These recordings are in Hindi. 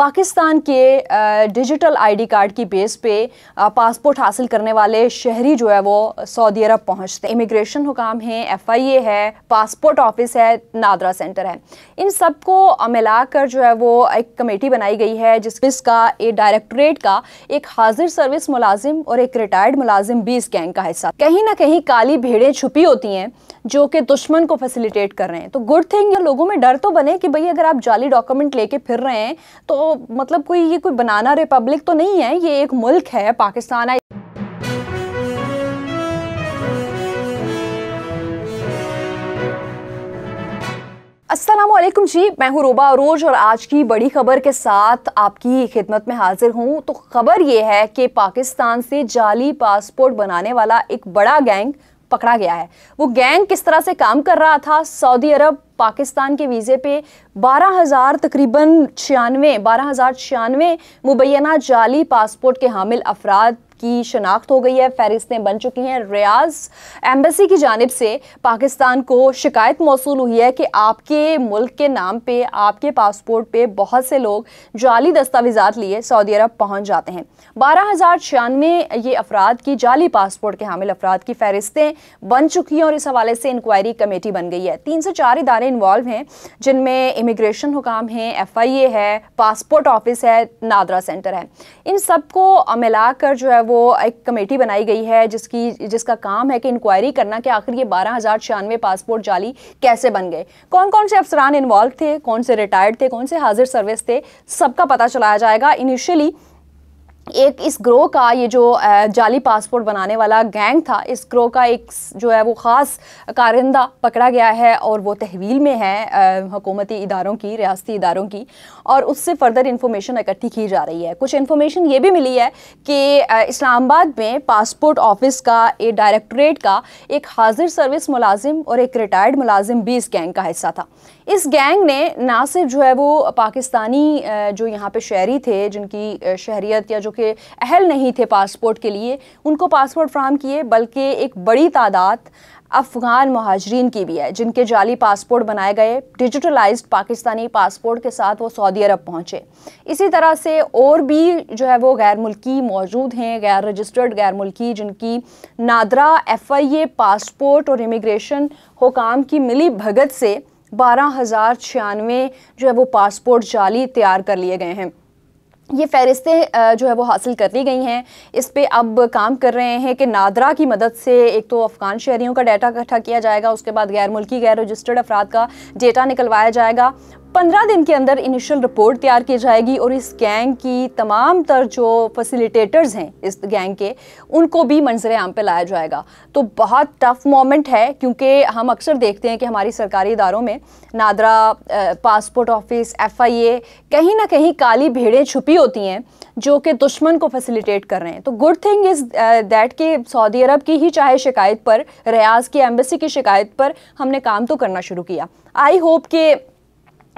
पाकिस्तान के डिजिटल आईडी कार्ड की बेस पे पासपोर्ट हासिल करने वाले शहरी जो है वो सऊदी अरब पहुंचते हैं इमिग्रेशन हुकाम है एफआईए है पासपोर्ट ऑफिस है नादरा सेंटर है इन सब को मिलाकर जो है वो एक कमेटी बनाई गई है जिस इसका एक डायरेक्टोरेट का एक हाजिर सर्विस मुलाजिम और एक रिटायर्ड मुलाजिम भी इस गैंग का हिस्सा कहीं ना कहीं काली भेड़ें छुपी होती हैं जो कि दुश्मन को फैसिलिटेट कर रहे हैं तो गुड थिंग लोगों में डर तो बने कि भाई अगर आप जाली डॉक्यूमेंट लेके फिर रहे हैं तो मतलब कोई ये कोई बनाना रिपब्लिक तो नहीं है ये एक मुल्क है पाकिस्तान है असलम जी मैं हूँ रोबा अरोज और आज की बड़ी खबर के साथ आपकी खिदमत में हाजिर हूँ तो खबर ये है कि पाकिस्तान से जाली पासपोर्ट बनाने वाला एक बड़ा गैंग पकड़ा गया है वो गैंग किस तरह से काम कर रहा था सऊदी अरब पाकिस्तान के वीज़े पे बारह हज़ार तकरीबन छियानवे बारह हज़ार छियानवे मुबैना जाली पासपोर्ट के हामिल अफराद की शनाख्त हो गई है फहरिस्तें बन चुकी हैं रियाज एम्बेसी की जानब से पाकिस्तान को शिकायत मौसू हुई है कि आपके मुल्क के नाम पर आपके पासपोर्ट पर बहुत से लोग जाली दस्तावेज़ा लिए सऊदी अरब पहुँच जाते हैं बारह हज़ार छियानवे ये अफराद की जाली पासपोर्ट के हामिल अफराद की फहरिस्तें बन चुकी हैं और इस हवाले से इंक्वायरी कमेटी बन गई है तीन से चार इदारे इन्वॉल्व हैं जिनमें इमिग्रेशन हुकाम हैं एफ आई ए है पासपोर्ट ऑफिस है नादरा सेंटर है इन सब को मिलाकर जो है वो एक कमेटी बनाई गई है जिसकी जिसका काम है कि इंक्वायरी करना कि आखिर ये बारह हज़ार छियानवे पासपोर्ट जाली कैसे बन गए कौन कौन से अफसरान इन्वॉल्व थे कौन से रिटायर्ड थे कौन से हाजिर सर्विस थे सबका पता चलाया जाएगा इनिशियली एक इस ग्रो का ये जो जाली पासपोर्ट बनाने वाला गैंग था इस ग्रो का एक जो है वो ख़ास कारिंदा पकड़ा गया है और वो तहवील में है हकूमती इदारों की रियासती इदारों की और उससे फर्दर इन्फॉर्मेशन इकट्ठी की जा रही है कुछ इन्फॉर्मेशन ये भी मिली है कि इस्लामाबाद में पासपोर्ट ऑफिस का एक डायरेक्टोरेट का एक हाजिर सर्विस मुलाजिम और एक रिटायर्ड मुलाजिम भी इस गैंग का हिस्सा था इस गैंग ने ना सिर्फ जो है वो पाकिस्तानी जो यहाँ पे शहरी थे जिनकी शहरीत या जो कि अहल नहीं थे पासपोर्ट के लिए उनको पासपोर्ट फ्राहम किए बल्कि एक बड़ी तादाद अफ़गान महाजरीन की भी है जिनके जाली पासपोर्ट बनाए गए डिजिटलाइज्ड पाकिस्तानी पासपोर्ट के साथ वो सऊदी अरब पहुँचे इसी तरह से और भी जो है वो गैर मुल्की मौजूद हैं गैर रजिस्टर्ड गैर मुल्की जिनकी NADRA F I A passport और इमिग्रेशन हुकाम की मिली भगत से बारह हज़ार छियानवे जो है वो पासपोर्ट जाली तैयार कर लिए गए हैं ये फहरिस्तें जो है वो हासिल कर ली गई हैं इस पर अब काम कर रहे हैं कि नादरा की मदद से एक तो अफ़गान शहरीों का डाटा इकट्ठा किया जाएगा उसके बाद गैर मुल्की गैर रजिस्टर्ड अफराद का डेटा निकलवाया जाएगा पंद्रह दिन के अंदर इनिशियल रिपोर्ट तैयार की जाएगी और इस गैंग की तमाम तर जो फैसिलिटेटर्स हैं इस गैंग के उनको भी मंजर आम पे लाया जाएगा तो बहुत टफ मोमेंट है क्योंकि हम अक्सर देखते हैं कि हमारी सरकारी इदारों में नादरा पासपोर्ट ऑफिस एफआईए कहीं ना कहीं काली भीड़ें छुपी होती हैं जो कि दुश्मन को फैसिलिटेट कर रहे हैं तो गुड थिंग इज़ दैट कि सऊदी अरब की ही चाहे शिकायत पर रियाज की एम्बेसी की शिकायत पर हमने काम तो करना शुरू किया आई होप कि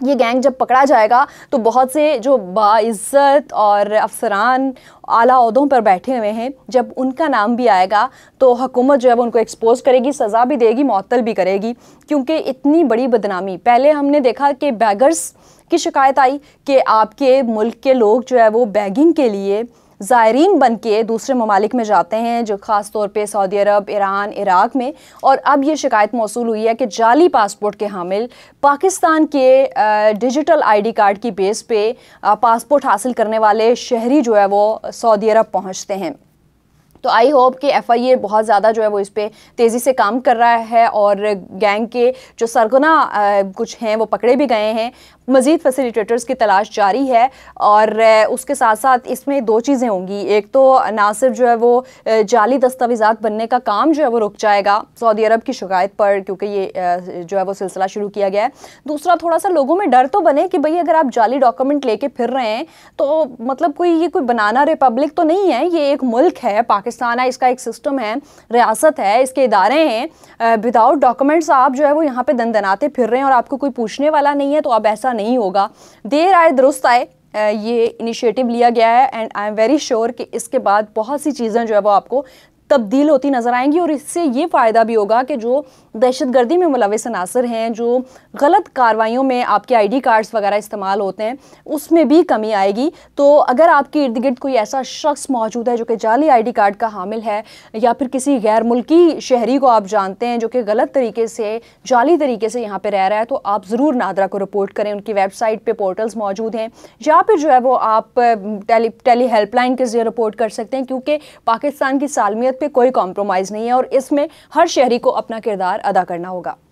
ये गैंग जब पकड़ा जाएगा तो बहुत से जो बाइज़्ज़त और अफसरान आला अहदों पर बैठे हुए हैं जब उनका नाम भी आएगा तो हुकूमत जो है उनको एक्सपोज करेगी सज़ा भी देगी मअतल भी करेगी क्योंकि इतनी बड़ी बदनामी पहले हमने देखा कि बैगर्स की शिकायत आई कि आपके मुल्क के लोग जो है वो बैगिंग के लिए ज़ायरीन बन के दूसरे ममालिक में जाते हैं जो ख़ास तौर पर सऊदी अरब ईरान इराक़ में और अब ये शिकायत मौसू हुई है कि जाली पासपोर्ट के हामिल पाकिस्तान के डिजिटल आई डी कार्ड की बेस पे पासपोर्ट हासिल करने वाले शहरी जो है वो सऊदी अरब पहुँचते हैं तो आई होप कि एफ आई ए बहुत ज़्यादा जो है वो इस पर तेज़ी से काम कर रहा है और गैंग के जो सरगना कुछ हैं वो पकड़े भी गए हैं मज़ीद फैसिलिटेटर्स की तलाश जारी है और उसके साथ साथ इसमें दो चीज़ें होंगी एक तो ना सिर्फ जो है वो जाली दस्तावेज़ा बनने का काम जो है वो रुक जाएगा सऊदी अरब की शिकायत पर क्योंकि ये जो है वो सिलसिला शुरू किया गया है दूसरा थोड़ा सा लोगों में डर तो बने कि भाई अगर आप जाली डॉक्यूमेंट लेके फिर रहे हैं तो मतलब कोई ये कोई बनाना रिपब्लिक तो नहीं है ये एक मुल्क है पाकिस्तान है इसका एक सिस्टम है रियासत है इसके इदारे हैं विदाउट डॉक्यूमेंट्स आप जो है वो यहाँ पर दंदनाते फिर रहे हैं और आपको कोई पूछने वाला नहीं है तो आप ऐसा पूरा नहीं होगा देर आए दुरुस्त आए ये इनिशिएटिव लिया गया है and I am very sure कि इसके बाद बहुत सी चीज़ें जो है वो आपको तब्दील होती नज़र आएंगी और इससे ये फ़ायदा भी होगा कि जो दहशतगर्दी में मुलविस अनासर हैं जो गलत कार्रवाइयों में आपके आईडी कार्ड्स वगैरह इस्तेमाल होते हैं उसमें भी कमी आएगी तो अगर आपके इर्द गिर्द कोई ऐसा शख्स मौजूद है जो कि जाली आईडी कार्ड का हामिल है या फिर किसी गैर मुल्की शहरी को आप जानते हैं जो कि गलत तरीके से जाली तरीके से यहाँ पर रह रहा है तो आप ज़रूर नादरा को रिपोर्ट करें उनकी वेबसाइट पर पोर्टल्स मौजूद हैं या फिर जो है वो आप टेली टेली हेल्पलाइन के ज़रिए रिपोर्ट कर सकते हैं क्योंकि पाकिस्तान की सालमियत पे कोई कॉम्प्रोमाइज़ नहीं है और इसमें हर शहरी को अपना किरदार अदा करना होगा